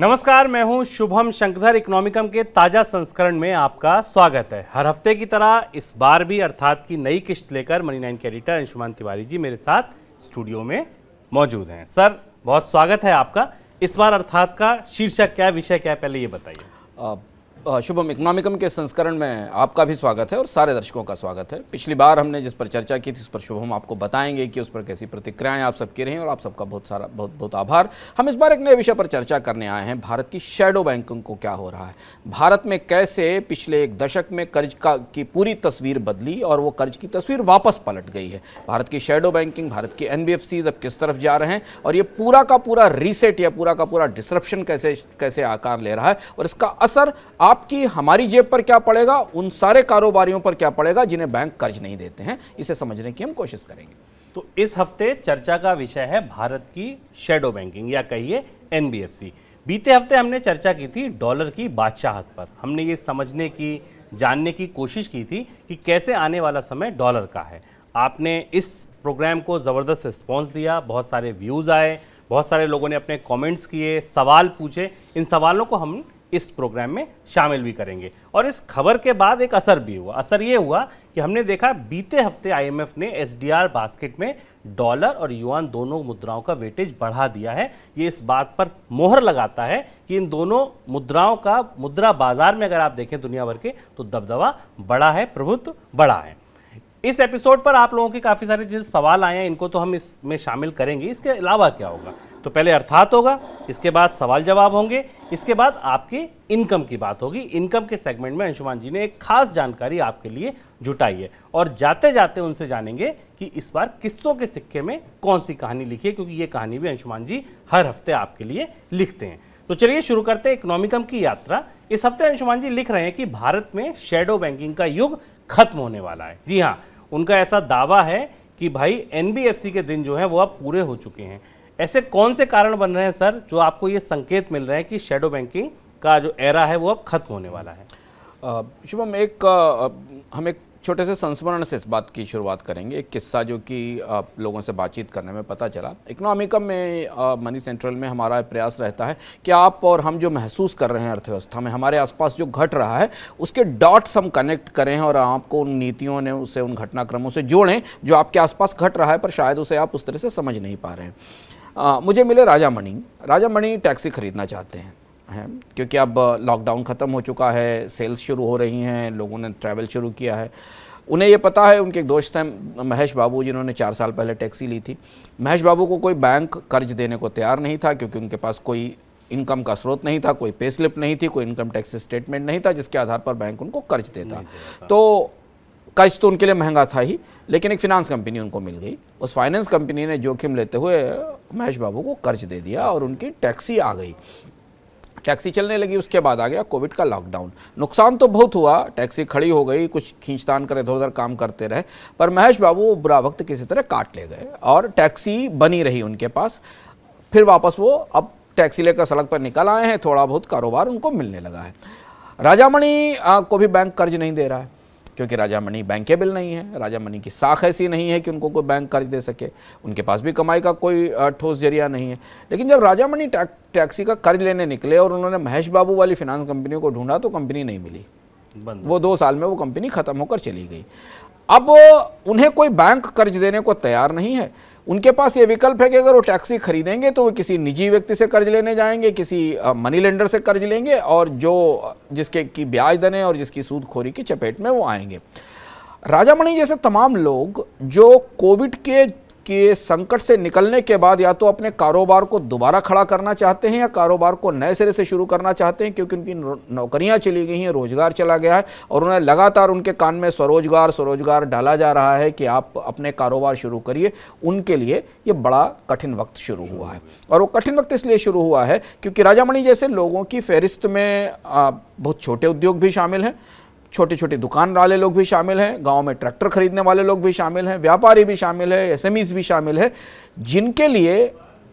नमस्कार मैं हूं शुभम शंकर इकोनॉमिकम के ताज़ा संस्करण में आपका स्वागत है हर हफ्ते की तरह इस बार भी अर्थात की नई किश्त लेकर मनी नाइन के एडिटर अंशुमान तिवारी जी मेरे साथ स्टूडियो में मौजूद हैं सर बहुत स्वागत है आपका इस बार अर्थात का शीर्षक क्या विषय क्या पहले ये बताइए शुभम इकोनॉमिकम के संस्करण में आपका भी स्वागत है और सारे दर्शकों का स्वागत है पिछली बार हमने जिस पर चर्चा की थी उस पर शुभम आपको बताएंगे कि उस पर कैसी प्रतिक्रियाएं आप सबकी रही और आप सबका बहुत सारा बहुत बहुत आभार हम इस बार एक नए विषय पर चर्चा करने आए हैं भारत की शेडो बैंकिंग को क्या हो रहा है भारत में कैसे पिछले एक दशक में कर्ज का की पूरी तस्वीर बदली और वो कर्ज की तस्वीर वापस पलट गई है भारत की शेडो बैंकिंग भारत की एन अब किस तरफ जा रहे हैं और ये पूरा का पूरा रीसेट या पूरा का पूरा डिसरप्शन कैसे कैसे आकार ले रहा है और इसका असर आप आपकी हमारी जेब पर क्या पड़ेगा उन सारे कारोबारियों पर क्या पड़ेगा जिन्हें बैंक कर्ज नहीं देते हैं इसे समझने की हम कोशिश करेंगे तो इस हफ्ते चर्चा का विषय है भारत की शेडो बैंकिंग या कहिए एनबीएफसी बीते हफ्ते हमने चर्चा की थी डॉलर की बादशाहत पर हमने ये समझने की जानने की कोशिश की थी कि कैसे आने वाला समय डॉलर का है आपने इस प्रोग्राम को ज़बरदस्त रिस्पॉन्स दिया बहुत सारे व्यूज़ आए बहुत सारे लोगों ने अपने कमेंट्स किए सवाल पूछे इन सवालों को हम इस प्रोग्राम में शामिल भी करेंगे और इस खबर के बाद एक असर भी हुआ असर ये हुआ कि हमने देखा बीते हफ्ते आईएमएफ ने एसडीआर बास्केट में डॉलर और युआन दोनों मुद्राओं का वेटेज बढ़ा दिया है ये इस बात पर मोहर लगाता है कि इन दोनों मुद्राओं का मुद्रा बाजार में अगर आप देखें दुनिया भर के तो दबदबा बड़ा है प्रभुत्व बड़ा है इस एपिसोड पर आप लोगों के काफ़ी सारे जो सवाल आए हैं इनको तो हम इसमें शामिल करेंगे इसके अलावा क्या होगा तो पहले अर्थात होगा इसके बाद सवाल जवाब होंगे इसके बाद आपकी इनकम की बात होगी इनकम के सेगमेंट में अंशुमान जी ने एक खास जानकारी आपके लिए जुटाई है और जाते जाते उनसे जानेंगे कि इस बार किस्सों के सिक्के में कौन सी कहानी लिखी है क्योंकि ये कहानी भी अंशुमान जी हर हफ्ते आपके लिए लिखते हैं तो चलिए शुरू करते हैं इकोनॉमिकम की यात्रा इस हफ्ते अंशुमान जी लिख रहे हैं कि भारत में शेडो बैंकिंग का युग खत्म होने वाला है जी हाँ उनका ऐसा दावा है कि भाई एनबीएफसी के दिन जो है वो अब पूरे हो चुके हैं ऐसे कौन से कारण बन रहे हैं सर जो आपको ये संकेत मिल रहे हैं कि शेडो बैंकिंग का जो एरा है वो अब खत्म होने वाला है शुभम एक हम एक छोटे से संस्मरण से इस बात की शुरुआत करेंगे एक किस्सा जो कि आप लोगों से बातचीत करने में पता चला इकोनॉमिकम में मनी सेंट्रल में हमारा प्रयास रहता है कि आप और हम जो महसूस कर रहे हैं अर्थव्यवस्था में हमारे आसपास जो घट रहा है उसके डॉट्स हम कनेक्ट करें और आपको उन नीतियों ने उसे उन घटनाक्रमों से जोड़ें जो आपके आसपास घट रहा है पर शायद उसे आप उस तरह से समझ नहीं पा रहे हैं आ, मुझे मिले राजा मणि राजा मणि टैक्सी ख़रीदना चाहते हैं हैं क्योंकि अब लॉकडाउन ख़त्म हो चुका है सेल्स शुरू हो रही हैं लोगों ने ट्रैवल शुरू किया है उन्हें ये पता है उनके एक दोस्त हैं महेश बाबू जिन्होंने चार साल पहले टैक्सी ली थी महेश बाबू को कोई बैंक कर्ज देने को तैयार नहीं था क्योंकि उनके पास कोई इनकम का स्रोत नहीं था कोई पे स्लिप नहीं थी कोई इनकम टैक्स स्टेटमेंट नहीं था जिसके आधार पर बैंक उनको कर्ज देता तो कर्ज तो उनके लिए महंगा था ही लेकिन एक फिनांस कंपनी उनको मिल गई उस फाइनेंस कंपनी ने जोखिम लेते हुए महेश बाबू को कर्ज दे दिया और उनकी टैक्सी आ गई टैक्सी चलने लगी उसके बाद आ गया कोविड का लॉकडाउन नुकसान तो बहुत हुआ टैक्सी खड़ी हो गई कुछ खींचतान कर इधर उधर काम करते रहे पर महेश बाबू बुरा वक्त किसी तरह काट ले गए और टैक्सी बनी रही उनके पास फिर वापस वो अब टैक्सी लेकर सड़क पर निकल आए हैं थोड़ा बहुत कारोबार उनको मिलने लगा है राजामणि को भी बैंक कर्ज नहीं दे रहा है क्योंकि राजा मणि बैंकेबल नहीं है राजा मणि की साख ऐसी नहीं है कि उनको कोई बैंक कर्ज दे सके उनके पास भी कमाई का कोई ठोस जरिया नहीं है लेकिन जब राजा मणि टैक्सी का कर्ज लेने निकले और उन्होंने महेश बाबू वाली फिनांस कंपनियों को ढूंढा तो कंपनी नहीं मिली वो दो साल में वो कंपनी ख़त्म होकर चली गई अब उन्हें कोई बैंक कर्ज देने को तैयार नहीं है उनके पास ये विकल्प है कि अगर वो टैक्सी खरीदेंगे तो वो किसी निजी व्यक्ति से कर्ज लेने जाएंगे किसी मनी लेंडर से कर्ज लेंगे और जो जिसके की ब्याज दरें और जिसकी सूदखोरी की चपेट में वो आएंगे राजामणि जैसे तमाम लोग जो कोविड के कि संकट से निकलने के बाद या तो अपने कारोबार को दोबारा खड़ा करना चाहते हैं या कारोबार को नए सिरे से शुरू करना चाहते हैं क्योंकि उनकी नौकरियां चली गई हैं रोजगार चला गया है और उन्हें लगातार उनके कान में स्वरोजगार स्वरोजगार डाला जा रहा है कि आप अपने कारोबार शुरू करिए उनके लिए ये बड़ा कठिन वक्त शुरू हुआ है और वो कठिन वक्त इसलिए शुरू हुआ है क्योंकि राजामणि जैसे लोगों की फहरिस्त में बहुत छोटे उद्योग भी शामिल हैं छोटे छोटे दुकान वाले लोग भी शामिल हैं गांव में ट्रैक्टर खरीदने वाले लोग भी शामिल हैं व्यापारी भी शामिल है एसएमईज भी शामिल है जिनके लिए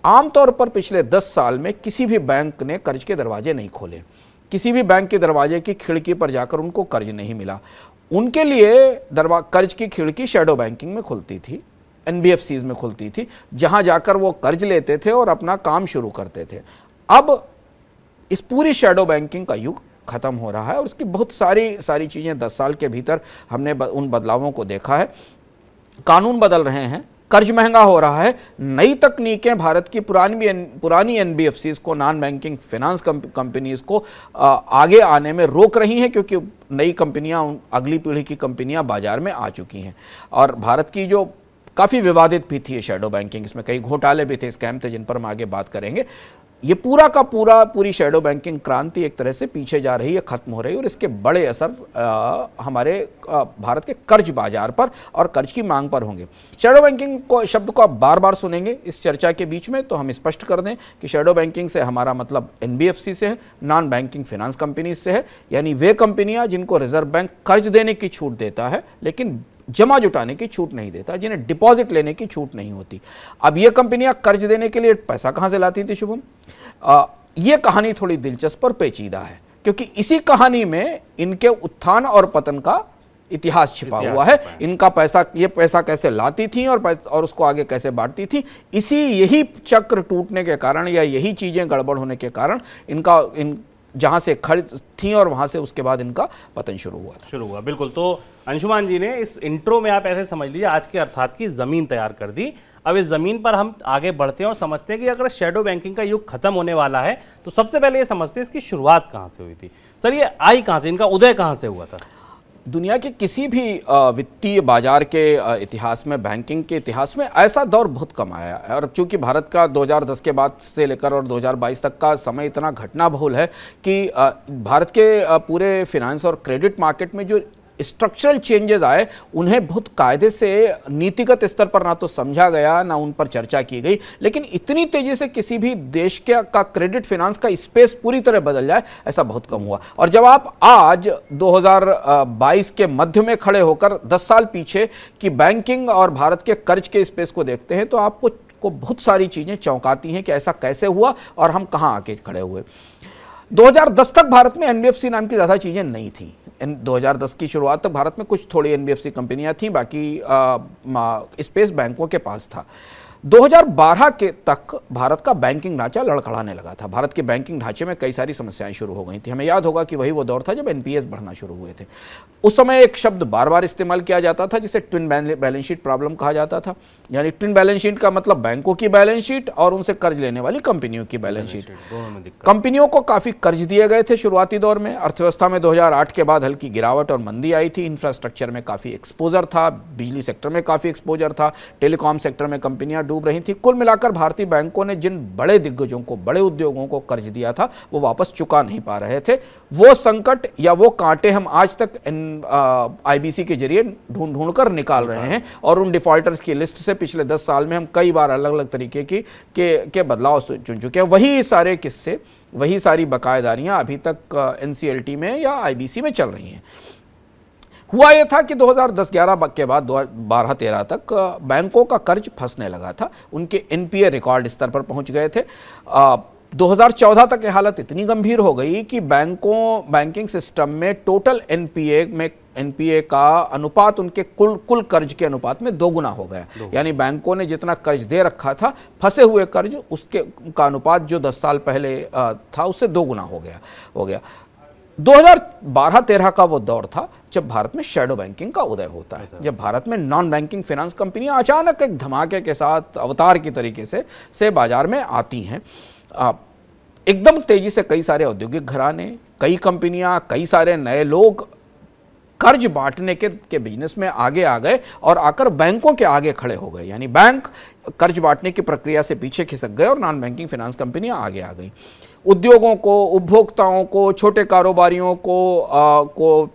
आमतौर पर पिछले दस साल में किसी भी बैंक ने कर्ज के दरवाजे नहीं खोले किसी भी बैंक के दरवाजे की खिड़की पर जाकर उनको कर्ज नहीं मिला उनके लिए दरवा कर्ज की खिड़की शेडो बैंकिंग में खुलती थी एन में खुलती थी जहाँ जाकर वो कर्ज लेते थे और अपना काम शुरू करते थे अब इस पूरी शेडो बैंकिंग का युग ख़त्म हो रहा है और उसकी बहुत सारी सारी चीज़ें दस साल के भीतर हमने उन बदलावों को देखा है कानून बदल रहे हैं कर्ज महंगा हो रहा है नई तकनीकें भारत की पुरानी भी पुरानी एन को नॉन बैंकिंग फिनांस कंपनीज को आगे आने में रोक रही हैं क्योंकि नई कंपनियां अगली पीढ़ी की कंपनियां बाजार में आ चुकी हैं और भारत की जो काफ़ी विवादित भी थी शेडो बैंकिंग इसमें कई घोटाले भी थे स्कैम थे जिन पर हम आगे बात करेंगे ये पूरा का पूरा पूरी शेडो बैंकिंग क्रांति एक तरह से पीछे जा रही है ख़त्म हो रही है और इसके बड़े असर आ, हमारे आ, भारत के कर्ज बाजार पर और कर्ज की मांग पर होंगे शेडो बैंकिंग को शब्द को आप बार बार सुनेंगे इस चर्चा के बीच में तो हम स्पष्ट कर दें कि शेडो बैंकिंग से हमारा मतलब एन से है नॉन बैंकिंग फिनांस कंपनीज से है यानी वे कंपनियाँ जिनको रिजर्व बैंक कर्ज देने की छूट देता है लेकिन जमा जुटाने की छूट नहीं देता जिन्हें डिपॉजिट लेने की छूट नहीं होती अब ये कंपनियां कर्ज देने के लिए पैसा कहाँ से लाती थी शुभम ये कहानी थोड़ी दिलचस्प और पेचीदा है क्योंकि इसी कहानी में इनके उत्थान और पतन का इतिहास छिपा हुआ है इनका पैसा ये पैसा कैसे लाती थी और और उसको आगे कैसे बांटती थी इसी यही चक्र टूटने के कारण या यही चीज़ें गड़बड़ होने के कारण इनका इन जहाँ से खड़ी थी और वहाँ से उसके बाद इनका पतन शुरू हुआ शुरू हुआ बिल्कुल तो अंशुमान जी ने इस इंट्रो में आप ऐसे समझ लीजिए आज के अर्थात की ज़मीन तैयार कर दी अब इस ज़मीन पर हम आगे बढ़ते हैं और समझते हैं कि अगर शेडो बैंकिंग का युग खत्म होने वाला है तो सबसे पहले ये समझते हैं इसकी शुरुआत कहाँ से हुई थी सर ये आई कहाँ से इनका उदय कहाँ से हुआ था दुनिया के किसी भी वित्तीय बाजार के इतिहास में बैंकिंग के इतिहास में ऐसा दौर बहुत कम आया है और चूंकि भारत का 2010 के बाद से लेकर और 2022 तक का समय इतना घटना बहुल है कि भारत के पूरे फिनेंस और क्रेडिट मार्केट में जो स्ट्रक्चरल चेंजेस आए उन्हें बहुत कायदे से नीतिगत स्तर पर ना तो समझा गया ना उन पर चर्चा की गई लेकिन इतनी तेजी से किसी भी देश के का क्रेडिट फिनांस का स्पेस पूरी तरह बदल जाए ऐसा बहुत कम हुआ और जब आप आज 2022 के मध्य में खड़े होकर 10 साल पीछे की बैंकिंग और भारत के कर्ज के स्पेस को देखते हैं तो आपको को बहुत सारी चीज़ें चौंकाती हैं कि ऐसा कैसे हुआ और हम कहाँ आके खड़े हुए 2010 तक भारत में एनबीएफसी नाम की ज़्यादा चीज़ें नहीं थी इन 2010 की शुरुआत तक भारत में कुछ थोड़ी एन कंपनियां थीं बाकी स्पेस बैंकों के पास था 2012 के तक भारत का बैंकिंग ढांचा लड़खड़ाने लगा था भारत के बैंकिंग ढांचे में कई सारी समस्याएं शुरू हो गई थी हमें याद होगा कि वही वो दौर था जब एनपीएस बढ़ना शुरू हुए थे उस समय एक शब्द बार बार इस्तेमाल किया जाता था जिसे ट्विन बैलेंस शीट प्रॉब्लम कहा जाता था यानी ट्विन बैलेंस शीट का मतलब बैंकों की बैलेंस शीट और उनसे कर्ज लेने वाली कंपनियों की बैलेंस शीट कंपनियों को काफ़ी कर्ज दिए गए थे शुरुआती दौर में अर्थव्यवस्था में दो के बाद हल्की गिरावट और मंदी आई थी इंफ्रास्ट्रक्चर में काफ़ी एक्सपोजर था बिजली सेक्टर में काफ़ी एक्सपोजर था टेलीकॉम सेक्टर में कंपनियां डूब रही थी कुल मिलाकर भारतीय बैंकों ने जिन बड़े दिग्गजों को बड़े उद्योगों को कर्ज दिया था वो वापस चुका नहीं पा रहे थे वो संकट या वो कांटे हम आज तक आईबीसी के जरिए ढूंढ ढूंढ कर निकाल रहे हैं और उन डिफॉल्टर्स की लिस्ट से पिछले दस साल में हम कई बार अलग अलग तरीके की के, के बदलाव चुन चुके हैं वही सारे किस्से वही सारी बकायेदारियाँ अभी तक एन में या आई में चल रही हैं हुआ यह था कि 2010-11 के बाद 12-13 तक बैंकों का कर्ज फंसने लगा था उनके एनपीए रिकॉर्ड स्तर पर पहुंच गए थे आ, 2014 तक की हालत इतनी गंभीर हो गई कि बैंकों बैंकिंग सिस्टम में टोटल एनपीए में एनपीए का अनुपात उनके कुल कुल कर्ज के अनुपात में दोगुना हो गया यानी बैंकों ने जितना कर्ज दे रखा था फंसे हुए कर्ज उसके का अनुपात जो दस साल पहले था उससे दोगुना हो गया हो गया 2012-13 का वो दौर था जब भारत में शेडो बैंकिंग का उदय होता है जब भारत में नॉन बैंकिंग फाइनेंस कंपनियां अचानक एक धमाके के साथ अवतार की तरीके से से बाजार में आती हैं एकदम तेजी से कई सारे औद्योगिक घराने कई कंपनियां कई सारे नए लोग कर्ज बांटने के के बिजनेस में आगे आ गए और आकर बैंकों के आगे खड़े हो गए यानी बैंक कर्ज बांटने की प्रक्रिया से पीछे खिसक गए और नॉन बैंकिंग फाइनेंस कंपनियां आगे आ गई उद्योगों को उपभोक्ताओं को छोटे कारोबारियों को आ, को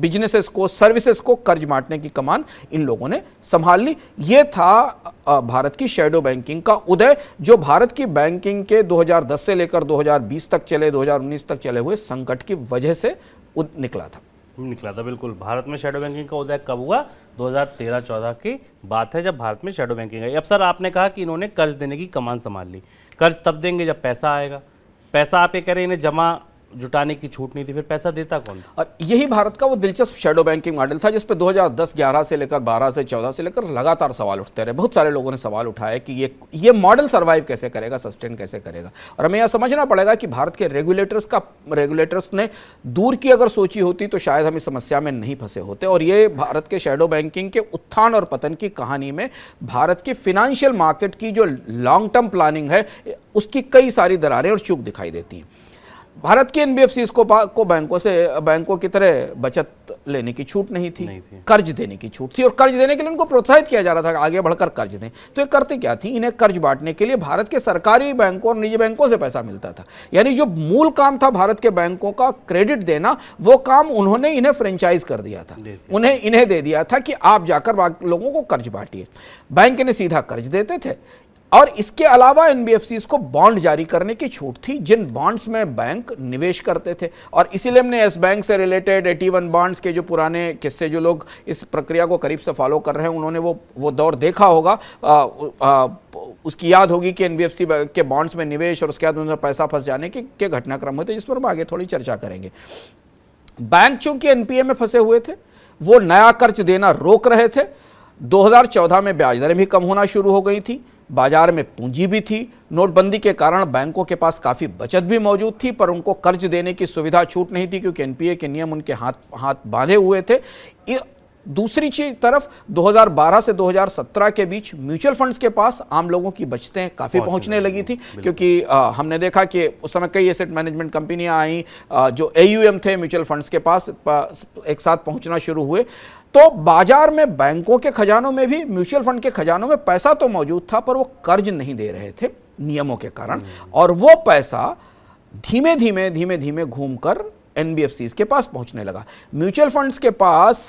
बिजनेसेस को सर्विसेज को कर्ज बांटने की कमान इन लोगों ने संभाल ली ये था भारत की शेडो बैंकिंग का उदय जो भारत की बैंकिंग के 2010 से लेकर 2020 तक चले 2019 तक चले हुए संकट की वजह से निकला था निकला था बिल्कुल भारत में शेडो बैंकिंग का उदय कब हुआ 2013-14 की बात है जब भारत में शेडो बैंकिंग आई अब सर आपने कहा कि इन्होंने कर्ज देने की कमान संभाल ली कर्ज तब देंगे जब पैसा आएगा पैसा आप ये कह रहे हैं इन्हें जमा जुटाने की छूट नहीं थी फिर पैसा देता कौन और यही भारत का वो दिलचस्प शेडो बैंकिंग मॉडल था जिसपे 2010-11 से लेकर 12 से 14 से लेकर लगातार सवाल उठते रहे बहुत सारे लोगों ने सवाल उठाया कि ये ये मॉडल सर्वाइव कैसे करेगा सस्टेन कैसे करेगा और हमें यह समझना पड़ेगा कि भारत के रेगुलेटर्स का रेगुलेटर्स ने दूर की अगर सोची होती तो शायद हम इस समस्या में नहीं फंसे होते और ये भारत के शेडो बैंकिंग के उत्थान और पतन की कहानी में भारत की फिनेंशियल मार्केट की जो लॉन्ग टर्म प्लानिंग है उसकी कई सारी दरारें और चूक दिखाई देती हैं भारत के एनबीएफसी को को बैंकों से बैंकों की तरह बचत लेने की छूट नहीं थी, नहीं थी कर्ज देने की छूट थी और कर्ज देने के लिए उनको प्रोत्साहित किया जा रहा था आगे बढ़कर कर्ज दें तो ये करते क्या थी इन्हें कर्ज बांटने के लिए भारत के सरकारी बैंकों और निजी बैंकों से पैसा मिलता था यानी जो मूल काम था भारत के बैंकों का क्रेडिट देना वो काम उन्होंने इन्हें फ्रेंचाइज कर दिया था उन्हें इन्हें दे दिया था कि आप जाकर लोगों को कर्ज बांटिए बैंक इन्हें सीधा कर्ज देते थे और इसके अलावा एन को बॉन्ड जारी करने की छूट थी जिन बॉन्ड्स में बैंक निवेश करते थे और इसीलिए हमने एस बैंक से रिलेटेड एटी वन बॉन्ड्स के जो पुराने किस्से जो लोग इस प्रक्रिया को करीब से फॉलो कर रहे हैं उन्होंने वो वो दौर देखा होगा आ, आ, उसकी याद होगी कि एन के बॉन्ड्स में निवेश और उसके बाद उनका पैसा फंस जाने के, के घटनाक्रम होते जिस पर हम आगे थोड़ी चर्चा करेंगे बैंक चूंकि एन में फंसे हुए थे वो नया कर्ज देना रोक रहे थे 2014 में ब्याज दरें भी कम होना शुरू हो गई थी बाजार में पूंजी भी थी नोटबंदी के कारण बैंकों के पास काफ़ी बचत भी मौजूद थी पर उनको कर्ज देने की सुविधा छूट नहीं थी क्योंकि एनपीए के नियम उनके हाथ हाथ बांधे हुए थे दूसरी चीज तरफ 2012 से 2017 के बीच म्यूचुअल फंड्स के पास आम लोगों की बचतें काफ़ी पहुंचने लगी थी क्योंकि आ, हमने देखा कि उस समय कई एसेट मैनेजमेंट कंपनियां आई जो एयूएम थे म्यूचुअल फंड्स के पास एक साथ पहुंचना शुरू हुए तो बाजार में बैंकों के खजानों में भी म्यूचुअल फंड के खजानों में पैसा तो मौजूद था पर वो कर्ज नहीं दे रहे थे नियमों के कारण हम्म। और वो पैसा धीमे धीमे धीमे धीमे घूमकर एनबीएफसी के पास पहुंचने लगा म्यूचुअल फंड्स के पास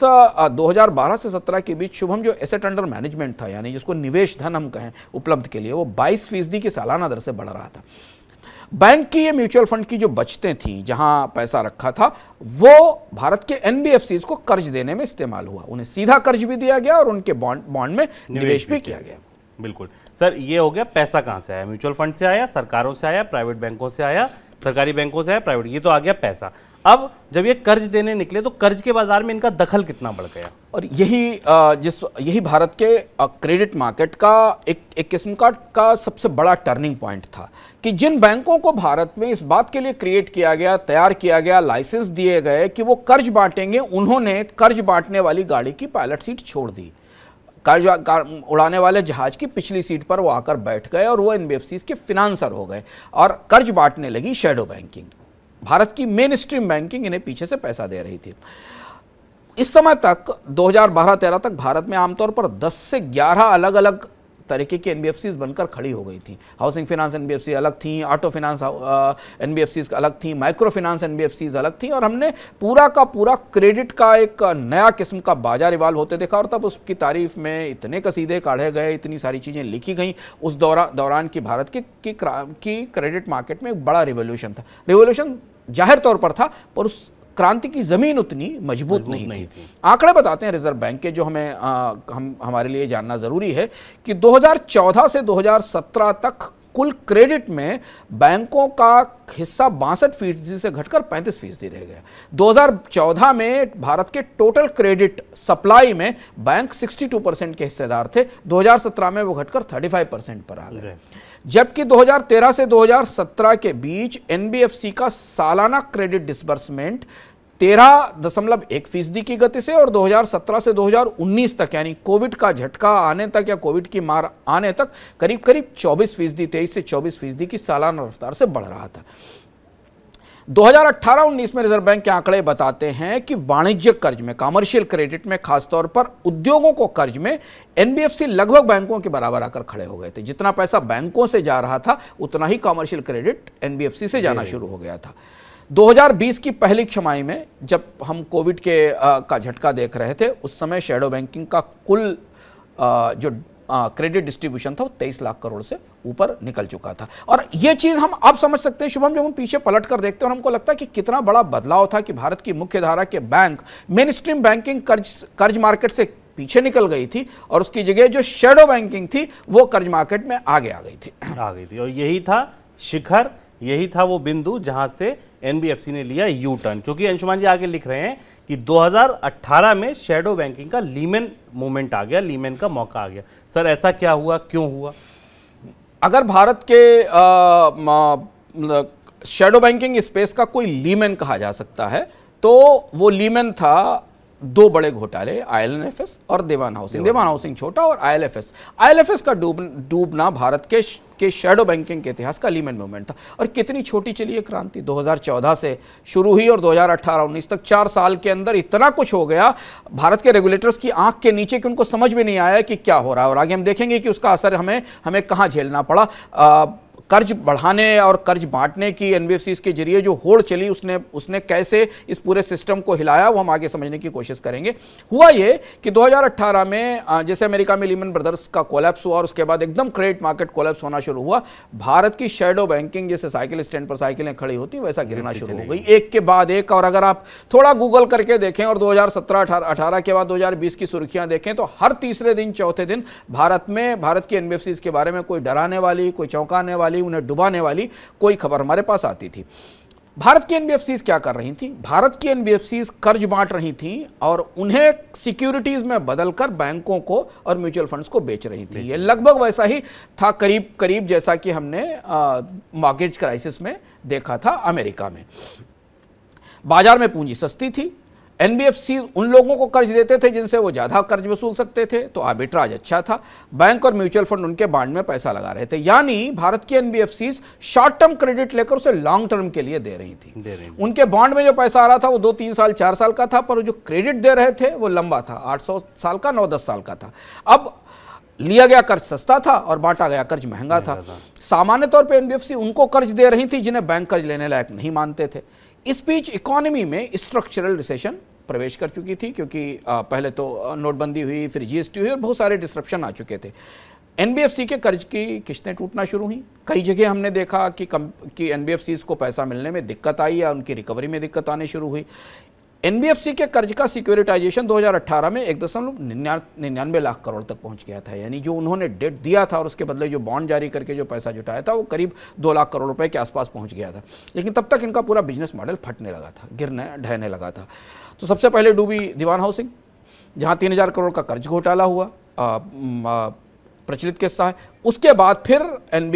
2012 से 17 के बीच शुभम जो एसेट अंडर मैनेजमेंट था यानी जिसको निवेश धन हम कहें उपलब्ध के लिए वो 22 फीसदी की सालाना दर से बढ़ रहा था बैंक की ये म्यूचुअल फंड की जो बचतें थीं जहां पैसा रखा था वो भारत के एनबीएफसी को कर्ज देने में इस्तेमाल हुआ उन्हें सीधा कर्ज भी दिया गया और उनके बॉन्ड बॉन्ड में निवेश भी किया गया बिल्कुल सर ये हो गया पैसा कहाँ से आया म्यूचुअल फंड से आया सरकारों से आया प्राइवेट बैंकों से आया सरकारी बैंकों से आया प्राइवेट ये तो आ गया पैसा अब जब ये कर्ज देने निकले तो कर्ज के बाजार में इनका दखल कितना बढ़ गया और यही जिस यही भारत के क्रेडिट मार्केट का एक एक किस्म का का सबसे बड़ा टर्निंग पॉइंट था कि जिन बैंकों को भारत में इस बात के लिए क्रिएट किया गया तैयार किया गया लाइसेंस दिए गए कि वो कर्ज बांटेंगे उन्होंने कर्ज बांटने वाली गाड़ी की पायलट सीट छोड़ दी कर्ज उड़ाने वाले जहाज की पिछली सीट पर वो आकर बैठ गए और वो एन के फिनांसर हो गए और कर्ज बांटने लगी शेडो बैंकिंग भारत की मेन स्ट्रीम बैंकिंग इन्हें पीछे से पैसा दे रही थी इस समय तक 2012-13 तक भारत में आमतौर पर 10 से 11 अलग अलग तरीके की एनबीएफसी बनकर खड़ी हो गई थी हाउसिंग फाइनेंस एनबीएफसी अलग थी ऑटो फाइनेंस एनबीएफसी अलग थी माइक्रो फाइनेंस एनबीएफसी अलग थी और हमने पूरा का पूरा क्रेडिट का एक नया किस्म का बाजार इवाल्व होते देखा और तब उसकी तारीफ में इतने कसीदे काढ़े गए इतनी सारी चीज़ें लिखी गई उस दौरा दौरान की भारत की, की, की क्रेडिट मार्केट में एक बड़ा रिवोल्यूशन था रिवोल्यूशन जाहिर तौर पर था पर उस क्रांति की ज़मीन उतनी मजबूत नहीं, नहीं थी, थी। आंकड़े बताते हैं रिजर्व बैंक के जो हमें आ, हम हमारे लिए जानना ज़रूरी है कि 2014 से 2017 तक कुल क्रेडिट में बैंकों का हिस्सा बासठ फीसदी से घटकर 35 फीसदी रह गया 2014 में भारत के टोटल क्रेडिट सप्लाई में बैंक 62 परसेंट के हिस्सेदार थे 2017 में वो घटकर 35 परसेंट पर आ गए जबकि 2013 से 2017 के बीच एनबीएफसी का सालाना क्रेडिट डिसबर्समेंट तेरह दशमलव एक फीसदी की गति से और 2017 से 2019 तक यानी कोविड का झटका आने तक या कोविड की मार आने तक करीब करीब 24 फीसदी तेईस से 24 फीसदी की सालाना रफ्तार से बढ़ रहा था 2018-19 में रिजर्व बैंक के आंकड़े बताते हैं कि वाणिज्यिक कर्ज में कॉमर्शियल क्रेडिट में खासतौर पर उद्योगों को कर्ज में एनबीएफसी लगभग बैंकों के बराबर आकर खड़े हो गए थे जितना पैसा बैंकों से जा रहा था उतना ही कॉमर्शियल क्रेडिट एनबीएफसी से जाना शुरू हो गया था 2020 की पहली छमाई में जब हम कोविड के आ, का झटका देख रहे थे उस समय शेडो बैंकिंग का कुल आ, जो क्रेडिट डिस्ट्रीब्यूशन था वो तेईस लाख करोड़ से ऊपर निकल चुका था और ये चीज़ हम अब समझ सकते हैं शुभम जब हम पीछे पलट कर देखते हैं और हमको लगता है कि कितना बड़ा बदलाव था कि भारत की मुख्य धारा के बैंक मेन स्ट्रीम बैंकिंग कर्ज कर्ज मार्केट से पीछे निकल गई थी और उसकी जगह जो शेडो बैंकिंग थी वो कर्ज मार्केट में आगे आ गई थी आ गई थी और यही था शिखर यही था वो बिंदु जहां से एनबीएफसी ने लिया यू टर्न क्योंकि अंशुमान जी आगे लिख रहे हैं कि 2018 में शेडो बैंकिंग का लीमेन मूवमेंट आ गया लीमेन का मौका आ गया सर ऐसा क्या हुआ क्यों हुआ अगर भारत के शेडो बैंकिंग स्पेस का कोई लीमेन कहा जा सकता है तो वो लीमेन था दो बड़े घोटाले आईएलएनएफएस और देवान हाउसिंग देवान हाउसिंग छोटा और आईएलएफएस आईएलएफएस का डूब डूबना भारत के के शेडो बैंकिंग के इतिहास का लीमन मूवमेंट था और कितनी छोटी चली ये क्रांति 2014 से शुरू हुई और 2018-19 तक चार साल के अंदर इतना कुछ हो गया भारत के रेगुलेटर्स की आंख के नीचे कि उनको समझ भी नहीं आया कि क्या हो रहा है और आगे हम देखेंगे कि उसका असर हमें हमें कहाँ झेलना पड़ा आ, कर्ज बढ़ाने और कर्ज बांटने की एन के जरिए जो होड़ चली उसने उसने कैसे इस पूरे सिस्टम को हिलाया वो हम आगे समझने की कोशिश करेंगे हुआ ये कि 2018 में जैसे अमेरिका में लीमन ब्रदर्स का कोलैप्स हुआ और उसके बाद एकदम क्रेडिट मार्केट कोलैप्स होना शुरू हुआ भारत की शेडो बैंकिंग जैसे साइकिल स्टैंड पर साइकिलें खड़ी होती वैसा गिरना शुरू हो गई एक के बाद एक और अगर आप थोड़ा गूगल करके देखें और दो हजार के बाद दो की सुर्खियां देखें तो हर तीसरे दिन चौथे दिन भारत में भारत की एनबीएफसीज के बारे में कोई डराने वाली कोई चौंकाने वाली वाली उन्हें डुबाने वाली कोई खबर हमारे पास आती थी भारत की एनबीएफसीज क्या कर रही थी भारत की एनबीएफसीज कर्ज बांट रही थी और उन्हें सिक्योरिटीज में बदलकर बैंकों को और म्यूचुअल फंड्स को बेच रही थी ये लगभग वैसा ही था करीब करीब जैसा कि हमने मार्केट क्राइसिस में देखा था अमेरिका में बाजार में पूंजी सस्ती थी एनबीएफसी उन लोगों को कर्ज देते थे जिनसे वो ज़्यादा कर्ज वसूल सकते थे तो आर्बिट्राज अच्छा था बैंक और म्यूचुअल फंड उनके बांड में पैसा लगा रहे थे यानी भारत की एनबीएफसी शॉर्ट टर्म क्रेडिट लेकर उसे लॉन्ग टर्म के लिए दे रही थी दे रही उनके बांड में जो पैसा आ रहा था वो दो तीन साल चार साल का था पर जो क्रेडिट दे रहे थे वो लंबा था आठ साल का नौ दस साल का था अब लिया गया कर्ज सस्ता था और बांटा गया कर्ज महंगा था सामान्य तौर पर एनबीएफसी उनको कर्ज दे रही थी जिन्हें बैंक कर्ज लेने लायक नहीं मानते थे इस बीच इकोनॉमी में स्ट्रक्चरल रिसेशन प्रवेश कर चुकी थी क्योंकि पहले तो नोटबंदी हुई फिर जीएसटी हुई और बहुत सारे डिस्ट्रप्शन आ चुके थे एनबीएफसी के कर्ज की किस्तें टूटना शुरू हुई कई जगह हमने देखा कि कम कि एन को पैसा मिलने में दिक्कत आई या उनकी रिकवरी में दिक्कत आने शुरू हुई एनबीएफसी के कर्ज का सिक्योरिटाइजेशन 2018 में एक दशमलव निन्यानवे लाख करोड़ तक पहुंच गया था यानी जो उन्होंने डेट दिया था और उसके बदले जो बॉन्ड जारी करके जो पैसा जुटाया था वो करीब दो लाख करोड़ रुपए के आसपास पहुंच गया था लेकिन तब तक इनका पूरा बिजनेस मॉडल फटने लगा था गिरने ढहने लगा था तो सबसे पहले डूबी दीवान हाउसिंग जहाँ तीन करोड़ का कर्ज घोटाला हुआ आ, आ, प्रचलित किस्सा है उसके बाद फिर एन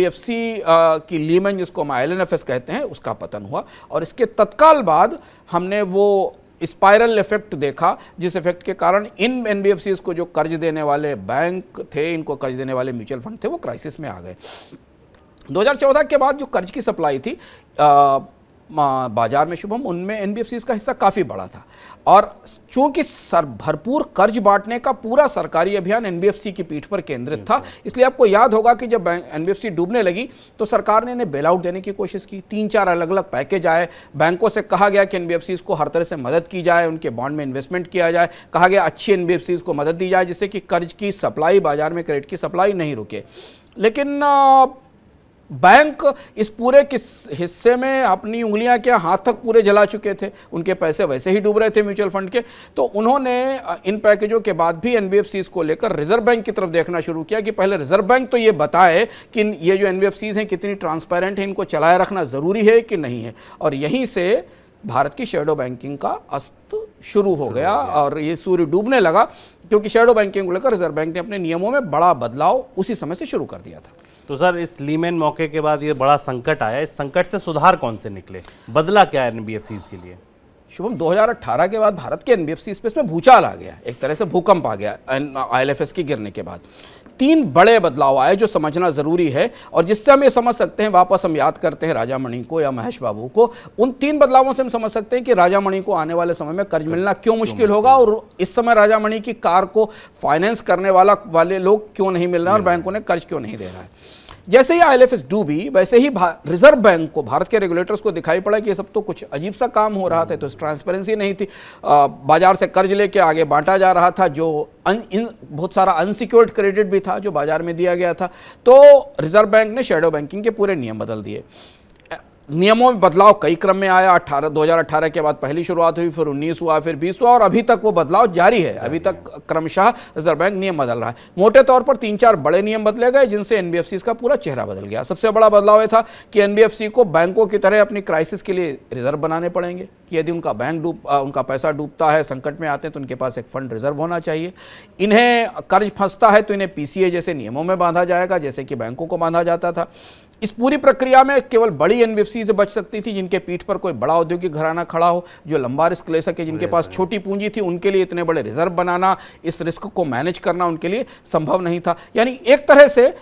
की लीमन जिसको हम आई कहते हैं उसका पतन हुआ और इसके तत्काल बाद हमने वो स्पायरल इफेक्ट देखा जिस इफेक्ट के कारण इन एन को जो कर्ज देने वाले बैंक थे इनको कर्ज देने वाले म्यूचुअल फंड थे वो क्राइसिस में आ गए 2014 के बाद जो कर्ज की सप्लाई थी आ, बाजार में शुभम उनमें एन का हिस्सा काफ़ी बड़ा था और चूंकि सर भरपूर कर्ज बांटने का पूरा सरकारी अभियान एन की पीठ पर केंद्रित था इसलिए आपको याद होगा कि जब एन डूबने लगी तो सरकार ने इन्हें बेलआउट देने की कोशिश की तीन चार अलग अलग पैकेज आए बैंकों से कहा गया कि एन को हर तरह से मदद की जाए उनके बॉन्ड में इन्वेस्टमेंट किया जाए कहा गया अच्छी एन को मदद दी जाए जिससे कि कर्ज की सप्लाई बाजार में क्रेडिट की सप्लाई नहीं रुके लेकिन बैंक इस पूरे किस हिस्से में अपनी उंगलियां क्या हाथ तक पूरे जला चुके थे उनके पैसे वैसे ही डूब रहे थे म्यूचुअल फंड के तो उन्होंने इन पैकेजों के बाद भी एन को लेकर रिजर्व बैंक की तरफ देखना शुरू किया कि पहले रिजर्व बैंक तो ये बताए कि ये जो एन हैं कितनी ट्रांसपेरेंट है इनको चलाए रखना ज़रूरी है कि नहीं है और यहीं से भारत की शेडो बैंकिंग का अस्त शुरू हो गया और ये सूर्य डूबने लगा क्योंकि शेडो बैंकिंग को लेकर रिजर्व बैंक ने अपने नियमों में बड़ा बदलाव उसी समय से शुरू कर दिया था तो सर इस लीमेन मौके के बाद ये बड़ा संकट आया इस संकट से सुधार कौन से निकले बदला क्या है एन के लिए शुभम 2018 के बाद भारत के एन बी स्पेस में भूचाल आ गया एक तरह से भूकंप आ गया आई की गिरने के बाद तीन बड़े बदलाव आए जो समझना ज़रूरी है और जिससे हम ये समझ सकते हैं वापस हम याद करते हैं राजा मणि को या महेश बाबू को उन तीन बदलावों से हम समझ सकते हैं कि राजा मणि को आने वाले समय में कर्ज मिलना क्यों मुश्किल होगा और इस समय राजा मणि की कार को फाइनेंस करने वाला वाले लोग क्यों नहीं मिल रहा और बैंकों ने कर्ज क्यों नहीं दे रहा है जैसे ही आई एल डूबी वैसे ही रिजर्व बैंक को भारत के रेगुलेटर्स को दिखाई पड़ा कि ये सब तो कुछ अजीब सा काम हो रहा था तो ट्रांसपेरेंसी नहीं थी बाजार से कर्ज लेके आगे बांटा जा रहा था जो अन, इन बहुत सारा अनसिक्योर्ड क्रेडिट भी था जो बाजार में दिया गया था तो रिजर्व बैंक ने शेडो बैंकिंग के पूरे नियम बदल दिए नियमों में बदलाव कई क्रम में आया 18 2018 के बाद पहली शुरुआत हुई फिर 19 हुआ फिर 20 हुआ और अभी तक वो बदलाव जारी है अभी तक क्रमशः रिजर्व बैंक नियम बदल रहा है मोटे तौर पर तीन चार बड़े नियम बदले गए जिनसे एनबीएफसी का पूरा चेहरा बदल गया सबसे बड़ा बदलाव यह था कि एनबीएफसी को बैंकों की तरह अपनी क्राइसिस के लिए रिजर्व बनाने पड़ेंगे कि यदि उनका बैंक डूब उनका पैसा डूबता है संकट में आते हैं तो उनके पास एक फंड रिजर्व होना चाहिए इन्हें कर्ज फंसता है तो इन्हें पीसीए जैसे नियमों में बांधा जाएगा जैसे कि बैंकों को बांधा जाता था इस पूरी प्रक्रिया में केवल बड़ी एनबीएफसी से बच सकती थी जिनके पीठ पर कोई बड़ा औद्योगिक घराना खड़ा हो जो लंबा रिस्क ले सके जिनके पास छोटी पूंजी थी उनके लिए इतने बड़े रिजर्व बनाना इस रिस्क को मैनेज करना उनके लिए संभव नहीं था यानी एक तरह से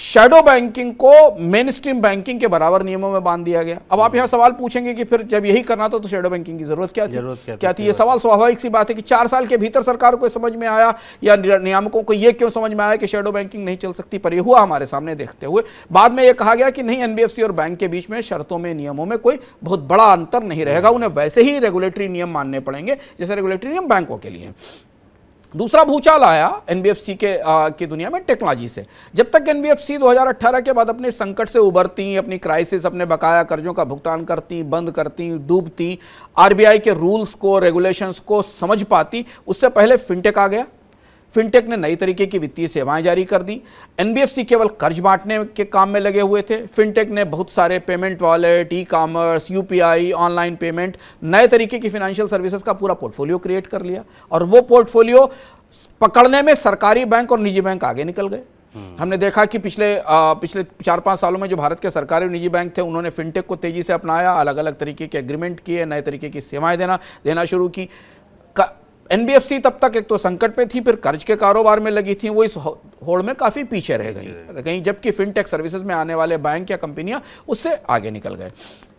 शेडो बैंकिंग को मेन स्ट्रीम बैंकिंग के बराबर नियमों में बांध दिया गया अब आप हम्म। यहां सवाल पूछेंगे कि फिर जब यही करना था तो शेडो बैंकिंग की जरूरत क्या थी जरूरत क्या, क्या थी ये सवाल स्वाभाविक सी बात है कि चार साल के भीतर सरकार को समझ में आया या नियामकों को ये क्यों समझ में आया कि शेडो बैंकिंग नहीं चल सकती पर यह हुआ हमारे सामने देखते हुए बाद में यह कहा गया कि नहीं एनबीएफसी और बैंक के बीच में शर्तों में नियमों में कोई बहुत बड़ा अंतर नहीं रहेगा हम्म। उन्हें वैसे ही रेगुलेटरी नियम मानने पड़ेंगे जैसे रेगुलेटरी नियम बैंकों के लिए दूसरा भूचाल आया एनबीएफसी के आ, की दुनिया में टेक्नोलॉजी से जब तक एनबीएफसी 2018 के बाद अपने संकट से उबरती अपनी क्राइसिस अपने बकाया कर्जों का भुगतान करती बंद करती डूबती आरबीआई के रूल्स को रेगुलेशंस को समझ पाती उससे पहले फिनटेक आ गया फिनटेक ने नई तरीके की वित्तीय सेवाएं जारी कर दी एनबीएफसी केवल कर्ज बांटने के काम में लगे हुए थे फिनटेक ने बहुत सारे payment wallet e commerce UPI online payment नए तरीके की फाइनेंशियल सर्विसेज का पूरा पोर्टफोलियो क्रिएट कर लिया और वो पोर्टफोलियो पकड़ने में सरकारी बैंक और निजी बैंक आगे निकल गए हम्म। हमने देखा कि पिछले आ, पिछले चार पाँच सालों में जो भारत के सरकारी और निजी बैंक थे उन्होंने फिनटेक को तेजी से अपनाया अलग अलग तरीके के एग्रीमेंट किए नए तरीके की सेवाएं देना देना शुरू की एनबीएफसी तब तक एक तो संकट में थी फिर कर्ज के कारोबार में लगी थी वो इस होड़ में काफ़ी पीछे रह गई गई जबकि फिनटेक सर्विसेज में आने वाले बैंक या कंपनियां उससे आगे निकल गए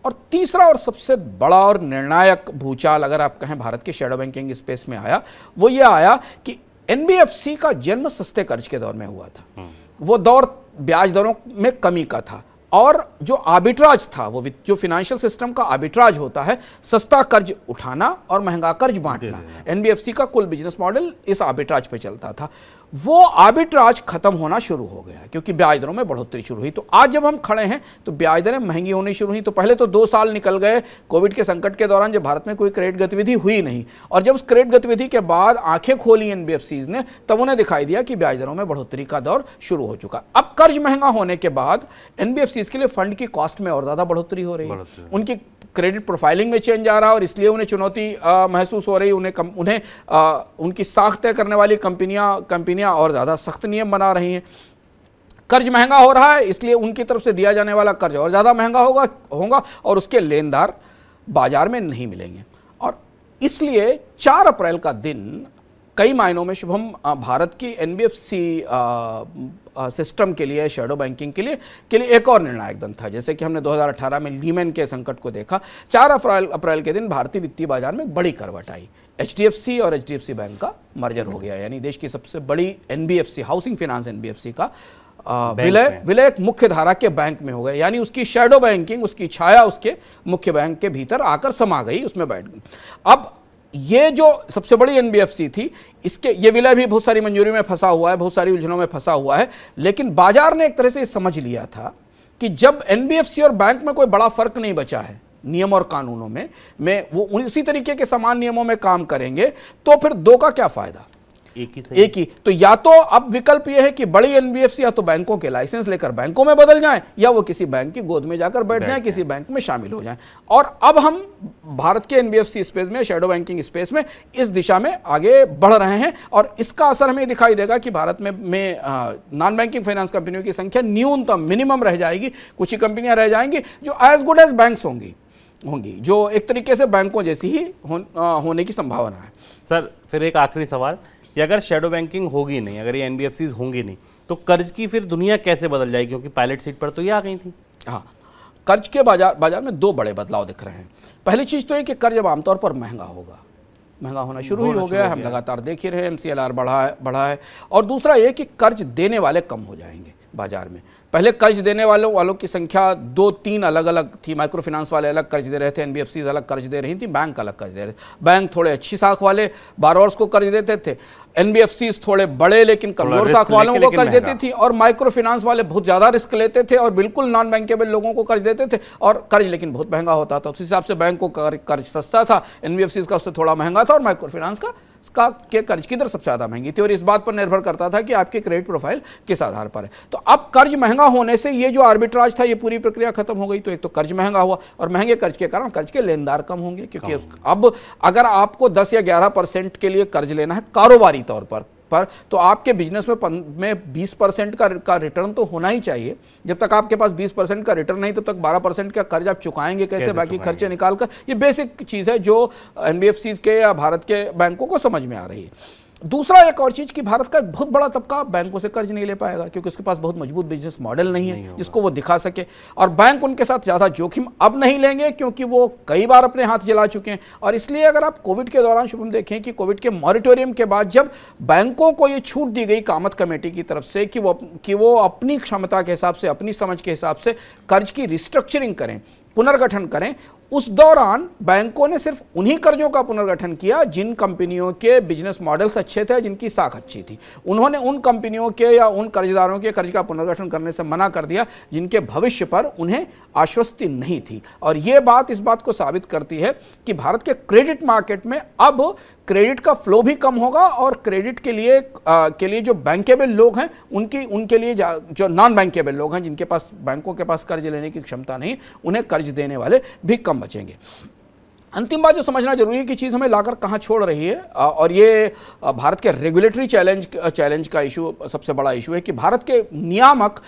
और तीसरा और सबसे बड़ा और निर्णायक भूचाल अगर आप कहें भारत के शेडो बैंकिंग स्पेस में आया वो ये आया कि एनबीएफसी का जन्म सस्ते कर्ज के दौर में हुआ था हम्म। वो दौर ब्याज दरों में कमी का था और जो आर्बिट्राज था वो जो फिनेंशियल सिस्टम का आर्बिट्राज होता है सस्ता कर्ज उठाना और महंगा कर्ज बांटना एनबीएफसी का कुल बिजनेस मॉडल इस आर्बिट्राज पे चलता था वो आर्बिट्राज खत्म होना शुरू हो गया क्योंकि ब्याज दरों में बढ़ोतरी शुरू हुई तो आज जब हम खड़े हैं तो ब्याज दरें महंगी होनी शुरू हुई तो पहले तो दो साल निकल गए कोविड के संकट के दौरान जब भारत में कोई क्रेडिट गतिविधि हुई नहीं और जब उस क्रेडिट गतिविधि के बाद आंखें खोली एन ने तब उन्हें दिखाई दिया कि ब्याज दरों में बढ़ोतरी का दौर शुरू हो चुका अब कर्ज महंगा होने के बाद एन के लिए फंड की कॉस्ट में और ज़्यादा बढ़ोतरी हो रही है उनकी क्रेडिट प्रोफाइलिंग में चेंज आ रहा है और इसलिए उन्हें चुनौती महसूस हो रही उन्हें कम उन्हें आ, उनकी साख तय करने वाली कंपनियां कंपनियां और ज़्यादा सख्त नियम बना रही हैं कर्ज महंगा हो रहा है इसलिए उनकी तरफ से दिया जाने वाला कर्ज और ज़्यादा महंगा होगा होगा और उसके लेनदार बाजार में नहीं मिलेंगे और इसलिए चार अप्रैल का दिन कई मायनों में शुभम भारत की एनबीएफसी सिस्टम के लिए शेडो बैंकिंग के लिए के लिए एक और निर्णायक दिन था जैसे कि हमने 2018 में लीमेन के संकट को देखा चार अप्रैल अप्रैल के दिन भारतीय वित्तीय बाजार में बड़ी करवट आई एच और एच बैंक का मर्जर हो गया यानी देश की सबसे बड़ी एन हाउसिंग फाइनेंस एन का विलय विलय एक मुख्य धारा के बैंक में हो गए यानी उसकी शेडो बैंकिंग उसकी छाया उसके मुख्य बैंक के भीतर आकर समा गई उसमें बैठ गई अब ये जो सबसे बड़ी एनबीएफसी थी इसके ये विलय भी बहुत सारी मंजूरी में फंसा हुआ है बहुत सारी उलझनों में फंसा हुआ है लेकिन बाजार ने एक तरह से समझ लिया था कि जब एनबीएफसी और बैंक में कोई बड़ा फर्क नहीं बचा है नियम और कानूनों में मैं वो उसी तरीके के समान नियमों में काम करेंगे तो फिर दो का क्या फायदा एक ही सही एक ही तो या तो अब विकल्प यह है कि बड़ी एनबीएफसी या तो बैंकों के लाइसेंस लेकर बैंकों में बदल जाएं या वो किसी बैंक की गोद में जाकर बैठ जाएं किसी बैंक में शामिल हो जाएं और अब हम भारत के एनबीएफसी स्पेस में शेडो बैंकिंग स्पेस में इस दिशा में आगे बढ़ रहे हैं और इसका असर हमें दिखाई देगा कि भारत में, में नॉन बैंकिंग फाइनेंस कंपनियों की संख्या न्यूनतम मिनिमम रह जाएगी कुछ ही कंपनियां रह जाएंगी जो एज गुड एज बैंक होंगी होंगी जो एक तरीके से बैंकों जैसी ही हो, आ, होने की संभावना है सर फिर एक आखिरी सवाल या अगर शेडो बैंकिंग होगी नहीं अगर ये एन होंगी नहीं तो कर्ज की फिर दुनिया कैसे बदल जाएगी क्योंकि पायलट सीट पर तो ये आ गई थी हाँ कर्ज के बाजार बाजार में दो बड़े बदलाव दिख रहे हैं पहली चीज़ तो ये कि कर्ज अब आमतौर पर महंगा होगा महंगा होना शुरू ही हो गया हम लगातार देख ही रहे हैं एम बढ़ा है बढ़ा है और दूसरा ये कि कर्ज देने वाले कम हो जाएंगे बाजार में पहले कर्ज देने वालों वालों की संख्या दो तीन अलग अलग थी माइक्रो फाइनेंस वाले अलग कर्ज दे रहे थे एनबीएफसी अलग कर्ज दे रही थी बैंक अलग कर्ज दे रहे थे बैंक थोड़े अच्छी साख वाले बारोर्स को कर्ज देते थे एनबीएफसी थोड़े बड़े लेकिन कमजोर साख वालों को कर्ज देती थी और माइक्रो फाइनेंस वाले बहुत ज़्यादा रिस्क लेते थे और बिल्कुल नॉन बैंकेबल लोगों को कर्ज देते थे और कर्ज लेकिन बहुत महंगा होता था उस हिसाब से बैंक को कर्ज सस्ता था एनबीएफसी का उससे थोड़ा महंगा था और माइक्रो फाइनेंस का का के कर्ज की दर सबसे ज़्यादा महंगी थी और इस बात पर निर्भर करता था कि आपके क्रेडिट प्रोफाइल किस आधार पर है तो अब कर्ज महंगा महंगा होने से ये जो आर्बिट्राज था ये पूरी प्रक्रिया खत्म हो गई तो एक तो कर्ज महंगा हुआ और महंगे कर्ज के कारण कर्ज के लेनदार कम होंगे क्योंकि अब अगर आपको दस या ग्यारह परसेंट के लिए कर्ज लेना है कारोबारी तौर पर पर तो आपके बिजनेस में में 20 परसेंट का का रिटर्न तो होना ही चाहिए जब तक आपके पास 20 परसेंट का रिटर्न नहीं तब तो तक 12 परसेंट का कर्ज आप चुकाएंगे कैसे, कैसे बाकी खर्चे निकालकर ये बेसिक चीज़ है जो एनबीएफसी के या भारत के बैंकों को समझ में आ रही है दूसरा एक और चीज कि भारत का एक बहुत बड़ा तबका बैंकों से कर्ज नहीं ले पाएगा क्योंकि उसके पास बहुत मजबूत बिजनेस मॉडल नहीं है नहीं जिसको वो दिखा सके और बैंक उनके साथ ज़्यादा जोखिम अब नहीं लेंगे क्योंकि वो कई बार अपने हाथ जला चुके हैं और इसलिए अगर आप कोविड के दौरान शुभम देखें कि कोविड के मॉरिटोरियम के बाद जब बैंकों को ये छूट दी गई कामत कमेटी की तरफ से कि वो कि वो अपनी क्षमता के हिसाब से अपनी समझ के हिसाब से कर्ज की रिस्ट्रक्चरिंग करें पुनर्गठन करें उस दौरान बैंकों ने सिर्फ उन्हीं कर्जों का पुनर्गठन किया जिन कंपनियों के बिजनेस मॉडल्स अच्छे थे जिनकी साख अच्छी थी उन्होंने उन कंपनियों के या उन कर्जदारों के कर्ज का पुनर्गठन करने से मना कर दिया जिनके भविष्य पर उन्हें आश्वस्ति नहीं थी और ये बात इस बात को साबित करती है कि भारत के क्रेडिट मार्केट में अब क्रेडिट का फ्लो भी कम होगा और क्रेडिट के लिए आ, के लिए जो बैंकेबल लोग हैं उनकी उनके लिए जो नॉन बैंकेबल लोग हैं जिनके पास बैंकों के पास कर्ज लेने की क्षमता नहीं उन्हें कर्ज देने वाले भी कम बचेंगे अंतिम बात जो समझना जरूरी है कि चीज़ हमें लाकर कहाँ छोड़ रही है और ये भारत के रेगुलेटरी चैलेंज चैलेंज का इशू सबसे बड़ा इशू है कि भारत के नियामक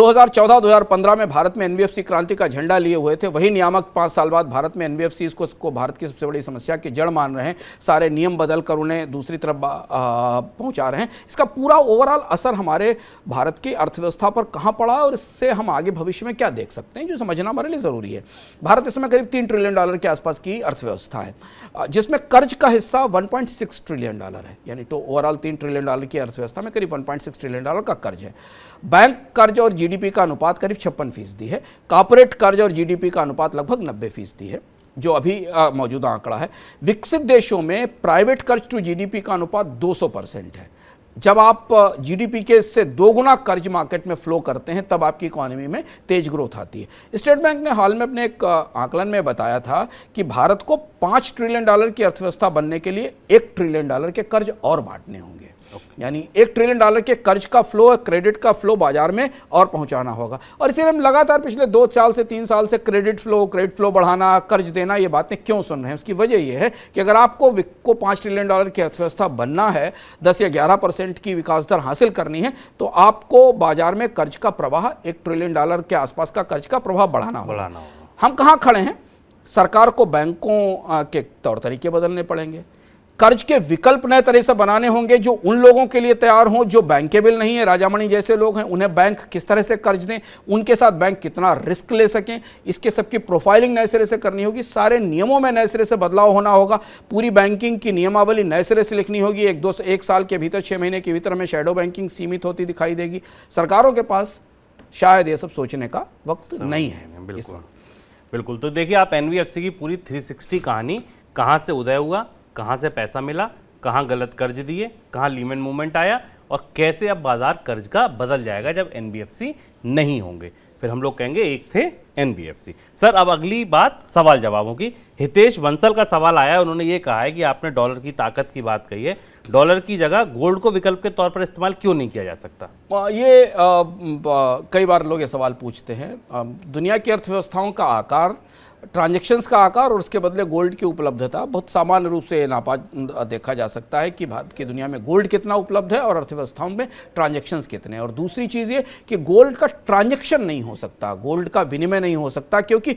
2014-2015 में भारत में एनबीएफसी क्रांति का झंडा लिए हुए थे वही नियामक पाँच साल बाद भारत में एनबीएफसी को, को भारत की सबसे बड़ी समस्या की जड़ मान रहे हैं सारे नियम बदल कर उन्हें दूसरी तरफ पहुँचा रहे हैं इसका पूरा ओवरऑल असर हमारे भारत की अर्थव्यवस्था पर कहाँ पड़ा और इससे हम आगे भविष्य में क्या देख सकते हैं जो समझना हमारे लिए ज़रूरी है भारत इसमें करीब तीन ट्रिलियन डॉलर के आसपास तरफ की अर्थव्यवस्था है जिसमें कर्ज का हिस्सा 1.6 ट्रिलियन डॉलर है यानी तो ओवरऑल तीन ट्रिलियन डॉलर की अर्थव्यवस्था में करीब 1.6 ट्रिलियन डॉलर का कर्ज है बैंक कर्ज और जीडीपी का अनुपात करीब छप्पन फीसदी है कॉपोरेट कर्ज और जीडीपी का अनुपात लगभग नब्बे फीसदी है जो अभी मौजूदा आंकड़ा है विकसित देशों में प्राइवेट कर्ज टू जीडीपी का अनुपात 200 परसेंट है जब आप जीडीपी के से दो गुना कर्ज मार्केट में फ्लो करते हैं तब आपकी इकोनॉमी में तेज ग्रोथ आती है स्टेट बैंक ने हाल में अपने एक आकलन में बताया था कि भारत को पाँच ट्रिलियन डॉलर की अर्थव्यवस्था बनने के लिए एक ट्रिलियन डॉलर के कर्ज और बांटने होंगे यानी एक ट्रिलियन डॉलर के कर्ज का फ्लो क्रेडिट का फ्लो बाजार में और पहुंचाना होगा और इसीलिए हम लगातार पिछले दो साल से तीन साल से क्रेडिट फ्लो क्रेडिट फ्लो बढ़ाना कर्ज देना ये बातें क्यों सुन रहे हैं उसकी वजह यह है कि अगर आपको को पांच ट्रिलियन डॉलर की अर्थव्यवस्था बनना है दस या ग्यारह परसेंट की विकास दर हासिल करनी है तो आपको बाजार में कर्ज का प्रवाह एक ट्रिलियन डॉलर के आसपास का कर्ज का प्रवाह बढ़ाना बढ़ाना हम कहाँ खड़े हैं सरकार को बैंकों के तौर तरीके बदलने पड़ेंगे कर्ज के विकल्प नए तरह से बनाने होंगे जो उन लोगों के लिए तैयार हों जो बैंकेबल नहीं है राजामणि जैसे लोग हैं उन्हें बैंक किस तरह से कर्ज दें उनके साथ बैंक कितना रिस्क ले सकें इसके सबकी प्रोफाइलिंग नए सिरे से करनी होगी सारे नियमों में नए सिरे से बदलाव होना होगा पूरी बैंकिंग की नियमावली नए सिरे से लिखनी होगी एक दो एक साल के भीतर छः महीने के भीतर हमें शेडो बैंकिंग सीमित होती दिखाई देगी सरकारों के पास शायद ये सब सोचने का वक्त नहीं है बिल्कुल बिल्कुल तो देखिए आप एनवीएफसी की पूरी 360 कहानी कहाँ से उदय हुआ कहाँ से पैसा मिला कहाँ गलत कर्ज दिए कहाँ लीमेंट मूवमेंट आया और कैसे अब बाजार कर्ज का बदल जाएगा जब एन नहीं होंगे फिर हम लोग कहेंगे एक थे एन सर अब अगली बात सवाल जवाबों की हितेश बंसल का सवाल आया उन्होंने ये कहा है कि आपने डॉलर की ताकत की बात कही है डॉलर की जगह गोल्ड को विकल्प के तौर पर इस्तेमाल क्यों नहीं किया जा सकता ये आ, आ, कई बार लोग ये सवाल पूछते हैं दुनिया की अर्थव्यवस्थाओं का आकार ट्रांजेक्शन्स का आकार और उसके बदले गोल्ड की उपलब्धता बहुत सामान्य रूप से नापा देखा जा सकता है कि भारत की दुनिया में गोल्ड कितना उपलब्ध है और अर्थव्यवस्थाओं में ट्रांजेक्शन्स कितने हैं और दूसरी चीज़ ये कि गोल्ड का ट्रांजेक्शन नहीं हो सकता गोल्ड का विनिमय नहीं हो सकता क्योंकि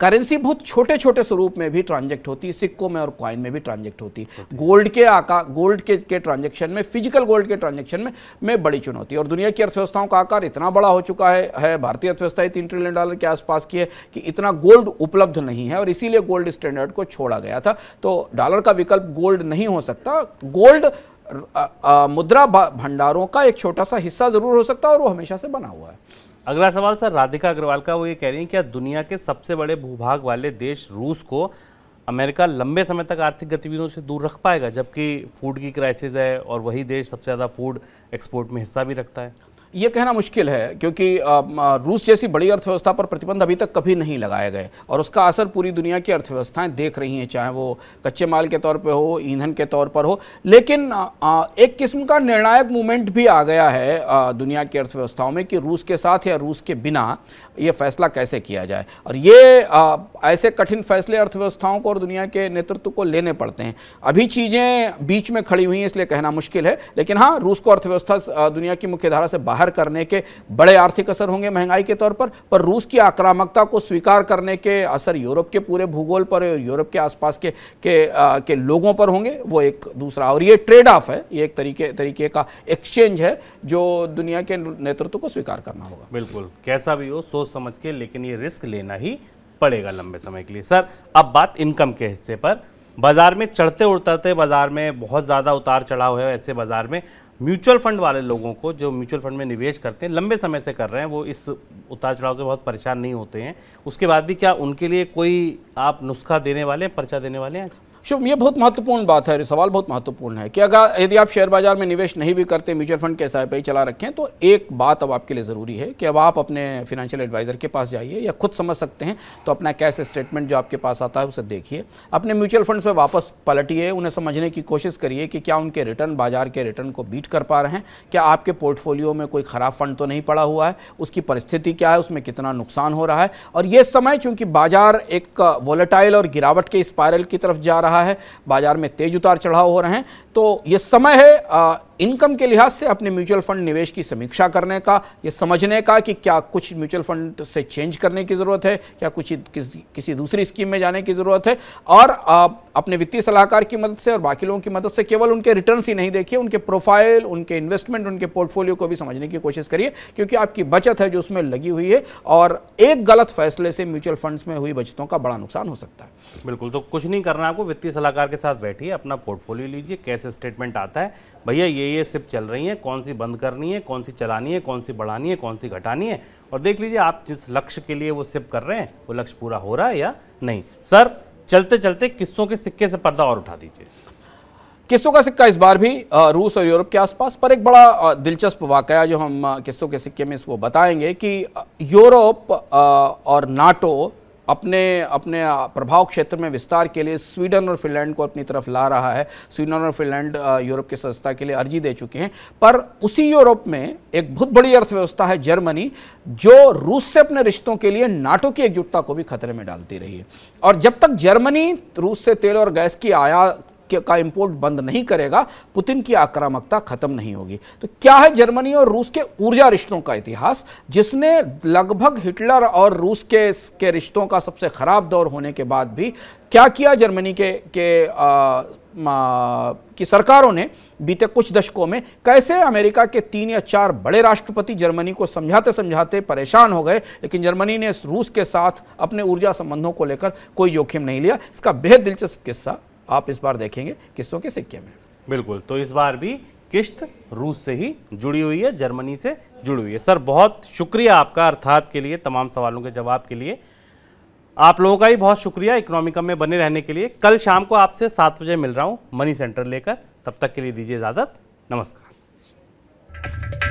करेंसी बहुत छोटे छोटे स्वरूप में भी ट्रांजेक्ट होती है सिक्कों में और क्वाइन में भी ट्रांजेक्ट होती है गोल्ड के आकार गोल्ड के के ट्रांजेक्शन में फिजिकल गोल्ड के ट्रांजेक्शन में में बड़ी चुनौती है और दुनिया की अर्थव्यवस्थाओं का आकार इतना बड़ा हो चुका है, है भारतीय अर्थव्यवस्था तीन ट्रिलियन डॉलर के आसपास की है कि इतना गोल्ड उपलब्ध नहीं है और इसीलिए गोल्ड स्टैंडर्ड को छोड़ा गया था तो डॉलर का विकल्प गोल्ड नहीं हो सकता गोल्ड मुद्रा भंडारों का एक छोटा सा हिस्सा जरूर हो सकता है और वो हमेशा से बना हुआ है अगला सवाल सर राधिका अग्रवाल का वो ये कह रही हैं कि दुनिया के सबसे बड़े भूभाग वाले देश रूस को अमेरिका लंबे समय तक आर्थिक गतिविधियों से दूर रख पाएगा जबकि फूड की क्राइसिस है और वही देश सबसे ज़्यादा फूड एक्सपोर्ट में हिस्सा भी रखता है ये कहना मुश्किल है क्योंकि रूस जैसी बड़ी अर्थव्यवस्था पर प्रतिबंध अभी तक कभी नहीं लगाए गए और उसका असर पूरी दुनिया की अर्थव्यवस्थाएं देख रही हैं चाहे वो कच्चे माल के तौर पर हो ईंधन के तौर पर हो लेकिन एक किस्म का निर्णायक मूवमेंट भी आ गया है दुनिया की अर्थव्यवस्थाओं में कि रूस के साथ या रूस के बिना ये फैसला कैसे किया जाए और ये ऐसे कठिन फैसले अर्थव्यवस्थाओं को और दुनिया के नेतृत्व को लेने पड़ते हैं अभी चीज़ें बीच में खड़ी हुई हैं इसलिए कहना मुश्किल है लेकिन हाँ रूस को अर्थव्यवस्था दुनिया की मुख्यधारा से बाहर बाहर करने के बड़े आर्थिक असर होंगे महंगाई के तौर पर पर रूस की आक्रामकता को स्वीकार करने के असर यूरोप के पूरे भूगोल पर यूरोप के आसपास के के, आ, के लोगों पर होंगे वो एक दूसरा और ये ट्रेड ऑफ है ये एक तरीके तरीके का एक्सचेंज है जो दुनिया के नेतृत्व को स्वीकार करना होगा बिल्कुल कैसा भी हो सोच समझ के लेकिन ये रिस्क लेना ही पड़ेगा लंबे समय के लिए सर अब बात इनकम के हिस्से पर बाज़ार में चढ़ते उड़ते बाज़ार में बहुत ज़्यादा उतार चढ़ाव है ऐसे बाज़ार में म्यूचुअल फंड वाले लोगों को जो म्यूचुअल फंड में निवेश करते हैं लंबे समय से कर रहे हैं वो इस उतार चढ़ाव से बहुत परेशान नहीं होते हैं उसके बाद भी क्या उनके लिए कोई आप नुस्खा देने वाले हैं पर्चा देने वाले हैं शुभ ये बहुत महत्वपूर्ण बात है सवाल बहुत महत्वपूर्ण है कि अगर यदि आप शेयर बाजार में निवेश नहीं भी करते म्यूचुअल फंड के एस चला रखें तो एक बात अब आपके लिए ज़रूरी है कि अब आप अपने फिनेंशियल एडवाइज़र के पास जाइए या खुद समझ सकते हैं तो अपना कैश स्टेटमेंट जो आपके पास आता है उसे देखिए अपने म्यूचुअल फंड पर वापस पलटिए उन्हें समझने की कोशिश करिए कि क्या उनके रिटर्न बाजार के रिटर्न को बीट कर पा रहे हैं क्या आपके पोर्टफोलियो में कोई ख़राब फंड तो नहीं पड़ा हुआ है उसकी परिस्थिति क्या है उसमें कितना नुकसान हो रहा है और ये समय चूंकि बाजार एक वॉलेटाइल और गिरावट के स्पायरल की तरफ जा रहा है रहा है बाजार में तेज उतार चढ़ाव हो रहे हैं तो ये समय है इनकम के लिहाज से अपने म्यूचुअल फंड निवेश की समीक्षा करने का ये समझने का कि क्या कुछ म्यूचुअल फंड से चेंज करने की ज़रूरत है क्या कुछ किस, किसी दूसरी स्कीम में जाने की ज़रूरत है और आप अपने वित्तीय सलाहकार की मदद से और बाकी लोगों की मदद से केवल उनके रिटर्न ही नहीं देखिए उनके प्रोफाइल उनके इन्वेस्टमेंट उनके पोर्टफोलियो को भी समझने की कोशिश करिए क्योंकि आपकी बचत है जो उसमें लगी हुई है और एक गलत फैसले से म्यूचुअल फंड्स में हुई बचतों का बड़ा नुकसान हो सकता है बिल्कुल तो कुछ नहीं करना आपको वित्तीय सलाहकार के साथ बैठिए अपना पोर्टफोलियो लीजिए कैसे स्टेटमेंट आता है भैया ये ये सिप चल रही हैं कौन सी बंद करनी है कौन सी चलानी है कौन सी बढ़ानी है कौन सी घटानी है और देख लीजिए आप जिस लक्ष्य के लिए वो सिप कर रहे हैं वो लक्ष्य पूरा हो रहा है या नहीं सर चलते चलते किस्सों के सिक्के से पर्दा और उठा दीजिए किस्सों का सिक्का इस बार भी रूस और यूरोप के आसपास पर एक बड़ा दिलचस्प वाकया जो हम किस्सों के सिक्के में इसको बताएंगे कि यूरोप और नाटो अपने अपने प्रभाव क्षेत्र में विस्तार के लिए स्वीडन और फिनलैंड को अपनी तरफ ला रहा है स्वीडन और फिनलैंड यूरोप की संस्था के लिए अर्जी दे चुके हैं पर उसी यूरोप में एक बहुत बड़ी अर्थव्यवस्था है जर्मनी जो रूस से अपने रिश्तों के लिए नाटो की एकजुटता को भी खतरे में डालती रही है और जब तक जर्मनी रूस से तेल और गैस की आयात का इम्पोर्ट बंद नहीं करेगा पुतिन की आक्रामकता खत्म नहीं होगी तो क्या है जर्मनी और रूस के ऊर्जा रिश्तों का इतिहास जिसने लगभग हिटलर और रूस के के रिश्तों का सबसे खराब दौर होने के बाद भी क्या किया जर्मनी के के आ, की सरकारों ने बीते कुछ दशकों में कैसे अमेरिका के तीन या चार बड़े राष्ट्रपति जर्मनी को समझाते समझाते परेशान हो गए लेकिन जर्मनी ने रूस के साथ अपने ऊर्जा संबंधों को लेकर कोई जोखिम नहीं लिया इसका बेहद दिलचस्प किस्सा आप इस बार देखेंगे किस्तों के सिक्के में बिल्कुल तो इस बार भी किश्त रूस से ही जुड़ी हुई है जर्मनी से जुड़ी हुई है सर बहुत शुक्रिया आपका अर्थात के लिए तमाम सवालों के जवाब के लिए आप लोगों का भी बहुत शुक्रिया इकोनॉमिकम में बने रहने के लिए कल शाम को आपसे सात बजे मिल रहा हूँ मनी सेंटर लेकर तब तक के लिए दीजिए इजाज़त नमस्कार